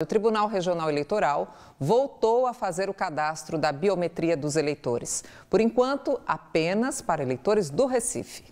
O Tribunal Regional Eleitoral voltou a fazer o cadastro da biometria dos eleitores. Por enquanto, apenas para eleitores do Recife.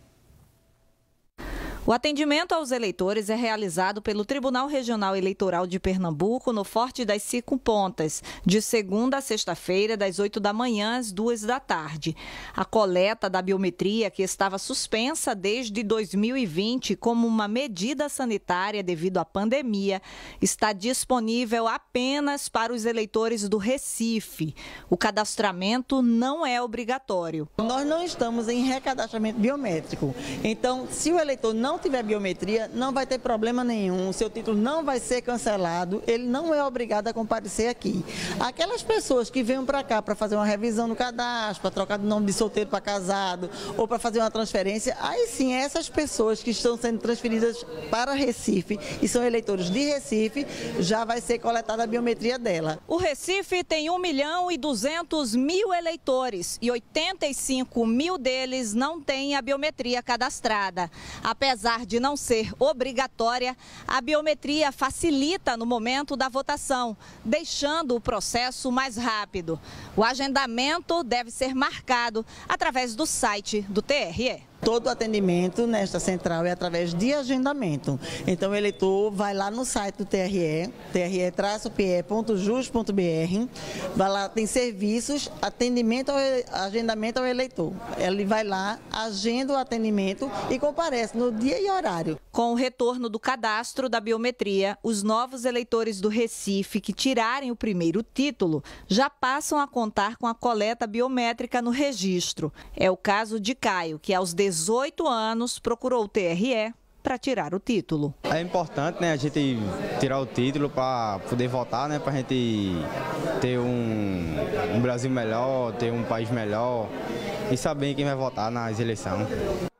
O atendimento aos eleitores é realizado pelo Tribunal Regional Eleitoral de Pernambuco no Forte das Cinco Pontas, de segunda a sexta-feira, das 8 da manhã às 2 da tarde. A coleta da biometria, que estava suspensa desde 2020 como uma medida sanitária devido à pandemia, está disponível apenas para os eleitores do Recife. O cadastramento não é obrigatório. Nós não estamos em recadastramento biométrico. Então, se o eleitor não não tiver biometria, não vai ter problema nenhum, seu título não vai ser cancelado, ele não é obrigado a comparecer aqui. Aquelas pessoas que venham para cá para fazer uma revisão no cadastro, para trocar de nome de solteiro para casado, ou para fazer uma transferência, aí sim, é essas pessoas que estão sendo transferidas para Recife e são eleitores de Recife, já vai ser coletada a biometria dela. O Recife tem 1 milhão e 200 mil eleitores e 85 mil deles não têm a biometria cadastrada. Apesar Apesar de não ser obrigatória, a biometria facilita no momento da votação, deixando o processo mais rápido. O agendamento deve ser marcado através do site do TRE todo o atendimento nesta central é através de agendamento. Então, o eleitor vai lá no site do TRE, tre-pe.jus.br, vai lá, tem serviços, atendimento ao, agendamento ao eleitor. Ele vai lá, agenda o atendimento e comparece no dia e horário. Com o retorno do cadastro da biometria, os novos eleitores do Recife que tirarem o primeiro título já passam a contar com a coleta biométrica no registro. É o caso de Caio, que aos 18 anos procurou o TRE para tirar o título. É importante né, a gente tirar o título para poder votar, né, para a gente ter um, um Brasil melhor, ter um país melhor e saber quem vai votar nas eleições.